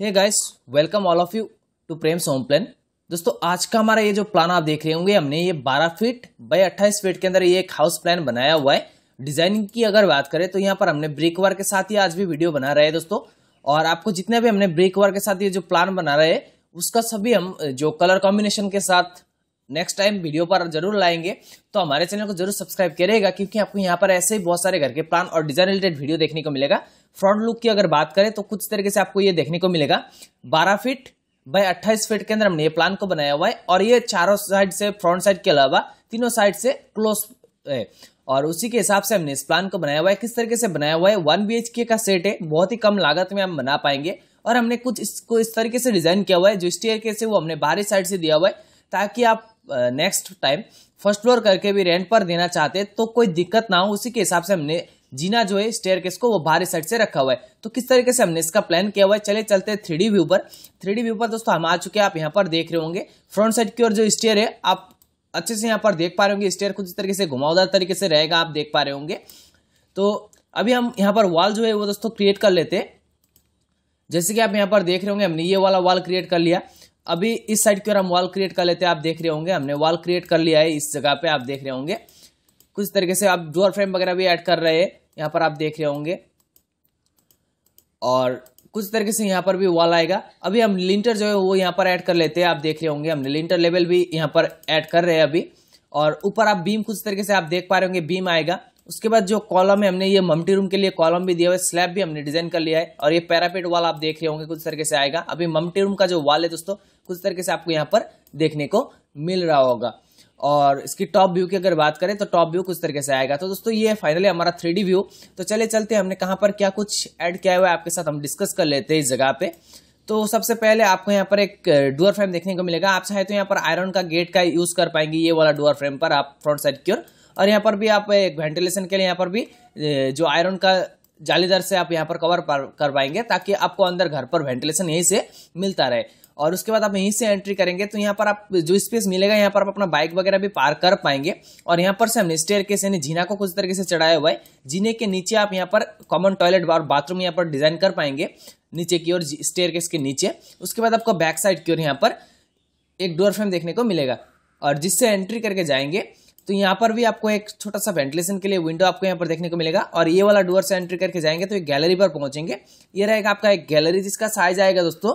hey guys welcome all of you to Prem home plan दोस्तों आज का हमारा ये जो प्लान आप देख रहे होंगे हमने ये 12 फीट बाय 28 फीट के अंदर ये एक हाउस प्लान बनाया हुआ है डिजाइनिंग की अगर बात करें तो यहाँ पर हमने ब्रेक वर्क के साथ ही आज भी वीडियो बना रहे हैं दोस्तों और आपको जितने भी हमने ब्रेक वर्क के साथ ये जो प्लान बना रहे हैं उसका सभी हम जो कलर कॉम्बिनेशन के साथ नेक्स्ट टाइम वीडियो पर जरूर लाएंगे तो हमारे चैनल को जरूर सब्सक्राइब करेगा क्योंकि आपको यहाँ पर ऐसे ही बहुत सारे घर के प्लान और डिजाइन रिलेटेड वीडियो देखने को मिलेगा फ्रंट लुक की अगर बात करें तो कुछ तरीके से आपको ये देखने को मिलेगा बारह फीट बाय अट्ठाईस फीट के अंदर हमने ये प्लान को बनाया हुआ है और ये चारों साइड से फ्रंट साइड के अलावा तीनों साइड से क्लोज है और उसी के हिसाब से हमने इस प्लान को बनाया हुआ है किस तरीके से बनाया हुआ है वन बी का सेट है बहुत ही कम लागत में हम बना पाएंगे और हमने कुछ इसको इस तरीके से डिजाइन किया हुआ है जो स्टेयर के से वो हमने बाहरी साइड से दिया हुआ है ताकि आप नेक्स्ट टाइम फर्स्ट फ्लोर करके भी रेंट पर देना चाहते तो कोई दिक्कत ना हो उसी के हिसाब से हमने जीना जो है स्टेयर केस को वो बाहरी साइड से रखा हुआ है तो किस तरीके से हमने इसका प्लान किया हुआ है चले चलते हैं थ्री व्यू पर थ्री व्यू पर दोस्तों हम आ चुके हैं आप यहाँ पर देख रहे होंगे फ्रंट साइड की ओर जो स्टेयर है आप अच्छे से यहाँ पर देख पा रहे होंगे स्टेयर कुछ तरीके से घुमावदार तरीके से रहेगा आप देख पा रहे होंगे तो अभी हम यहाँ पर वॉल जो है वो दोस्तों क्रिएट कर लेते हैं जैसे कि आप यहाँ पर देख रहे होंगे हमने ये वाला वॉल क्रिएट कर लिया अभी इस साइड की ओर हम वॉल क्रिएट कर लेते हैं आप देख रहे होंगे हमने वॉल क्रिएट कर लिया है इस जगह पे आप देख रहे होंगे कुछ तरीके से आप डोर फ्रेम वगैरह भी ऐड कर रहे हैं यहाँ पर आप देख रहे होंगे और कुछ तरीके से यहाँ पर भी वॉल आएगा अभी हम लिंटर जो है वो यहाँ पर ऐड कर लेते हैं आप देख रहे होंगे हमने लिंटर लेवल भी यहाँ पर ऐड कर रहे हैं अभी और ऊपर आप बीम कुछ तरीके से आप देख पा रहे होंगे बीम आएगा उसके बाद जो कॉलम है हमने ये मम्टी रूम के लिए कॉलम भी दिया हुआ है स्लैब भी हमने डिजाइन कर लिया है और ये पैरापेट वाल आप देख रहे होंगे कुछ तरीके से आएगा अभी मम्टी रूम का जो वाल है दोस्तों कुछ तरीके से आपको यहाँ पर देखने को मिल रहा होगा और इसकी टॉप व्यू की अगर बात करें तो टॉप व्यू कुछ तरीके से आएगा तो दोस्तों ये फाइनली हमारा थ्री व्यू तो चले चलते हमने कहाँ पर क्या कुछ ऐड किया हुआ है आपके साथ हम डिस्कस कर लेते हैं इस जगह पे तो सबसे पहले आपको यहाँ पर एक डोअर फ्रेम देखने को मिलेगा आप चाहे तो यहाँ पर आयरन का गेट का यूज कर पाएंगे ये वाला डोअर फ्रेम पर आप फ्रंट साइड की ओर और यहाँ पर भी आप एक वेंटिलेशन के लिए यहाँ पर भी जो आयरन का जालीदार से आप यहाँ पर कवर कर पाएंगे ताकि आपको अंदर घर पर वेंटिलेशन यहीं से मिलता रहे और उसके बाद आप यहीं से एंट्री करेंगे तो यहाँ पर आप जो स्पेस मिलेगा यहाँ पर आप अपना बाइक वगैरह भी पार कर पाएंगे और यहाँ पर से हमने स्टेयर केस यानी जीना को कुछ तरीके से चढ़ाया हुआ है जीने के नीचे आप यहाँ पर कॉमन टॉयलेट और बाथरूम यहाँ पर डिजाइन कर पाएंगे नीचे की ओर स्टेयर केस के नीचे उसके बाद आपको बैक साइड की ओर यहाँ पर एक डोर फ्रेम देखने को मिलेगा और जिससे एंट्री करके जाएंगे तो यहाँ पर भी आपको एक छोटा सा वेंटिलेशन के लिए विंडो आपको यहाँ पर देखने को मिलेगा और ये वाला डोर से एंट्री करके जाएंगे तो एक गैलरी पर पहुंचेंगे ये रहेगा आपका एक गैलरी जिसका साइज आएगा दोस्तों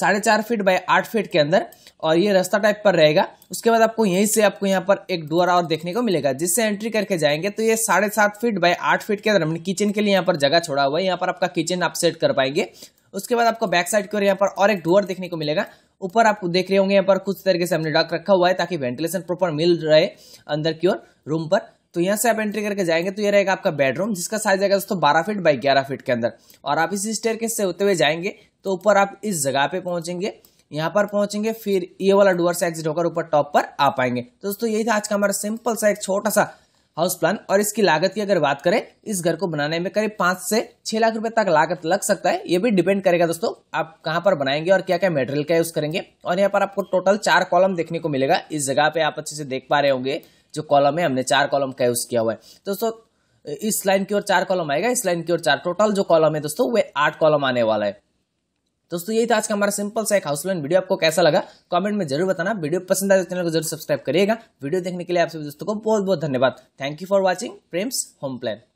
साढ़े चार फीट बाय आठ फीट के अंदर और ये रास्ता टाइप पर रहेगा उसके बाद आपको यहीं से आपको यहाँ पर एक डोर और देखने को मिलेगा जिससे एंट्री करके जाएंगे तो ये साढ़े सात फीट बाय आठ फीट के अंदर हमने किचन के लिए यहाँ पर जगह छोड़ा हुआ है यहाँ पर आपका किचन आप सेट कर पाएंगे उसके बाद आपको बैक साइड की ओर यहाँ पर और एक डोर देखने को मिलेगा ऊपर आप देख रहे होंगे यहाँ पर कुछ तरीके से हमने डक रखा हुआ है ताकि वेंटिलेशन प्रॉपर मिल रहे अंदर की ओर रूम पर तो यहाँ से आप एंट्री करके जाएंगे तो ये रहेगा आपका बेडरूम जिसका साइज आएगा दोस्तों बारह फीट बाई ग्यारह फीट के अंदर और आप इसी स्टेयर से होते हुए जाएंगे तो ऊपर आप इस जगह पे पहुंचेंगे यहाँ पर पहुंचेंगे फिर ये वाला डोर से एग्जिट होकर ऊपर टॉप पर आ पाएंगे तो दोस्तों यही था आज का हमारा सिंपल सा एक छोटा सा हाउस प्लान और इसकी लागत की अगर बात करें इस घर को बनाने में करीब पांच से छह लाख रुपए तक लागत लग सकता है ये भी डिपेंड करेगा दोस्तों आप कहाँ पर बनाएंगे और क्या क्या मेटेरियल का यूज करेंगे और यहाँ पर आपको टोटल चार कॉलम देखने को मिलेगा इस जगह पे आप अच्छे से देख पा रहे होंगे जो कॉलम है हमने चार कॉलम का यूज किया हुआ है दोस्तों इस लाइन की ओर चार कॉलम आएगा इस लाइन की ओर चार टोटल जो कॉलम है दोस्तों वे आठ कॉलम आने वाला है दोस्तों यही था आज का हमारा सिंपल सा एक हाउस लोन वीडियो आपको कैसा लगा कमेंट में जरूर बताना वीडियो पसंद आए तो चैनल को जरूर सब्सक्राइब करिएगा वीडियो देखने के लिए आप सभी दोस्तों को बहुत बहुत धन्यवाद thank you for watching Prem's home plan